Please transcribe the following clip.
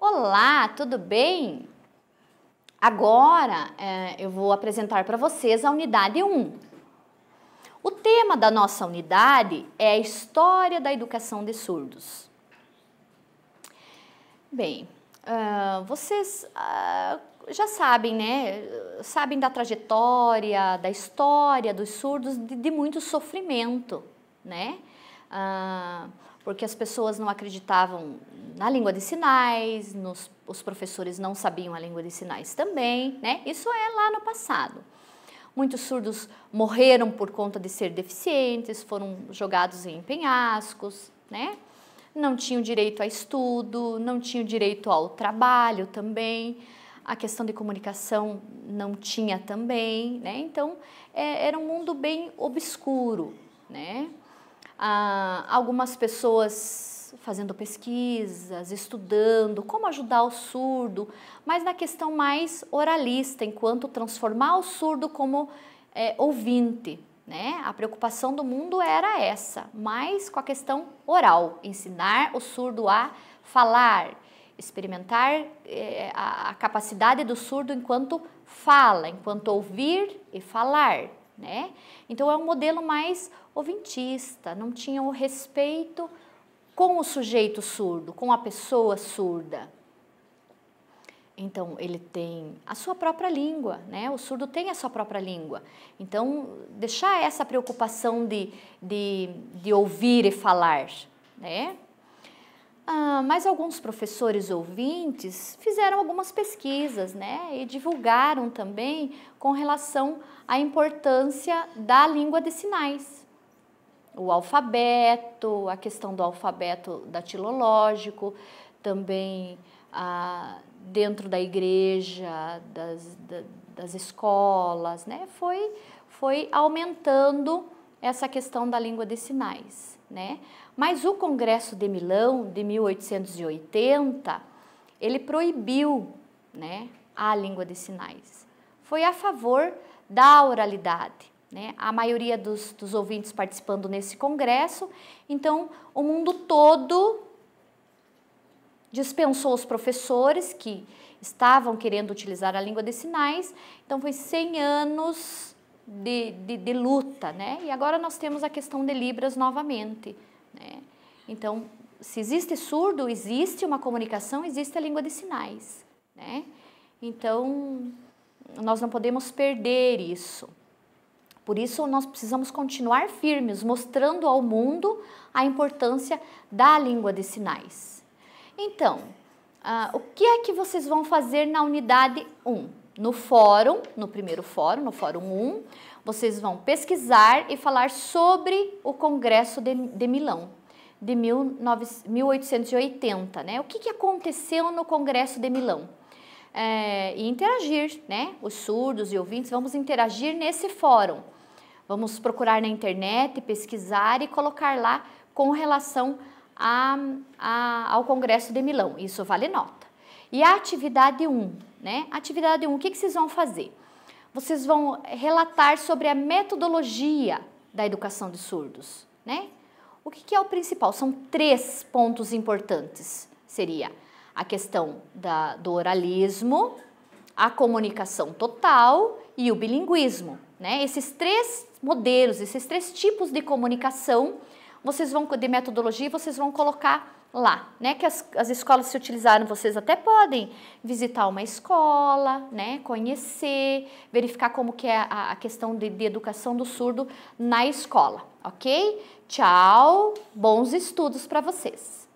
Olá, tudo bem? Agora é, eu vou apresentar para vocês a unidade 1. O tema da nossa unidade é a história da educação de surdos. Bem, uh, vocês uh, já sabem, né? Sabem da trajetória, da história dos surdos, de, de muito sofrimento, né? Ah, porque as pessoas não acreditavam na língua de sinais, nos, os professores não sabiam a língua de sinais também, né? Isso é lá no passado. Muitos surdos morreram por conta de ser deficientes, foram jogados em penhascos, né? Não tinham direito a estudo, não tinham direito ao trabalho também a questão de comunicação não tinha também, né? Então é, era um mundo bem obscuro, né? ah, algumas pessoas fazendo pesquisas, estudando como ajudar o surdo, mas na questão mais oralista, enquanto transformar o surdo como é, ouvinte. Né? A preocupação do mundo era essa, mais com a questão oral, ensinar o surdo a falar, experimentar é, a, a capacidade do surdo enquanto fala, enquanto ouvir e falar né? Então é um modelo mais ouvintista, não tinha o respeito com o sujeito surdo, com a pessoa surda. Então ele tem a sua própria língua, né? O surdo tem a sua própria língua. Então deixar essa preocupação de, de, de ouvir e falar, né? ah, mas alguns professores ouvintes fizeram algumas pesquisas né, e divulgaram também com relação à importância da língua de sinais. O alfabeto, a questão do alfabeto datilológico, também ah, dentro da igreja, das, das escolas, né, foi, foi aumentando essa questão da língua de sinais, né? Mas o Congresso de Milão de 1880, ele proibiu, né, a língua de sinais. Foi a favor da oralidade, né? A maioria dos, dos ouvintes participando nesse congresso, então o mundo todo dispensou os professores que estavam querendo utilizar a língua de sinais, então foi 100 anos de, de, de luta, né? E agora nós temos a questão de Libras novamente, né? Então, se existe surdo, existe uma comunicação, existe a língua de sinais, né? Então, nós não podemos perder isso. Por isso, nós precisamos continuar firmes, mostrando ao mundo a importância da língua de sinais. Então, uh, o que é que vocês vão fazer na unidade 1? no fórum, no primeiro fórum, no fórum 1, vocês vão pesquisar e falar sobre o Congresso de, de Milão de 1880, né? O que, que aconteceu no Congresso de Milão? É, e interagir, né? Os surdos e ouvintes, vamos interagir nesse fórum. Vamos procurar na internet, pesquisar e colocar lá com relação a, a, ao Congresso de Milão. Isso vale nota. E a atividade 1, né? Atividade 1, o que, que vocês vão fazer? Vocês vão eh, relatar sobre a metodologia da educação de surdos, né? O que, que é o principal? São três pontos importantes. Seria a questão da, do oralismo, a comunicação total e o bilinguismo. Né? Esses três modelos, esses três tipos de comunicação vocês vão de metodologia, vocês vão colocar lá, né? Que as, as escolas se utilizaram, vocês até podem visitar uma escola, né? Conhecer, verificar como que é a, a questão de, de educação do surdo na escola, ok? Tchau, bons estudos para vocês.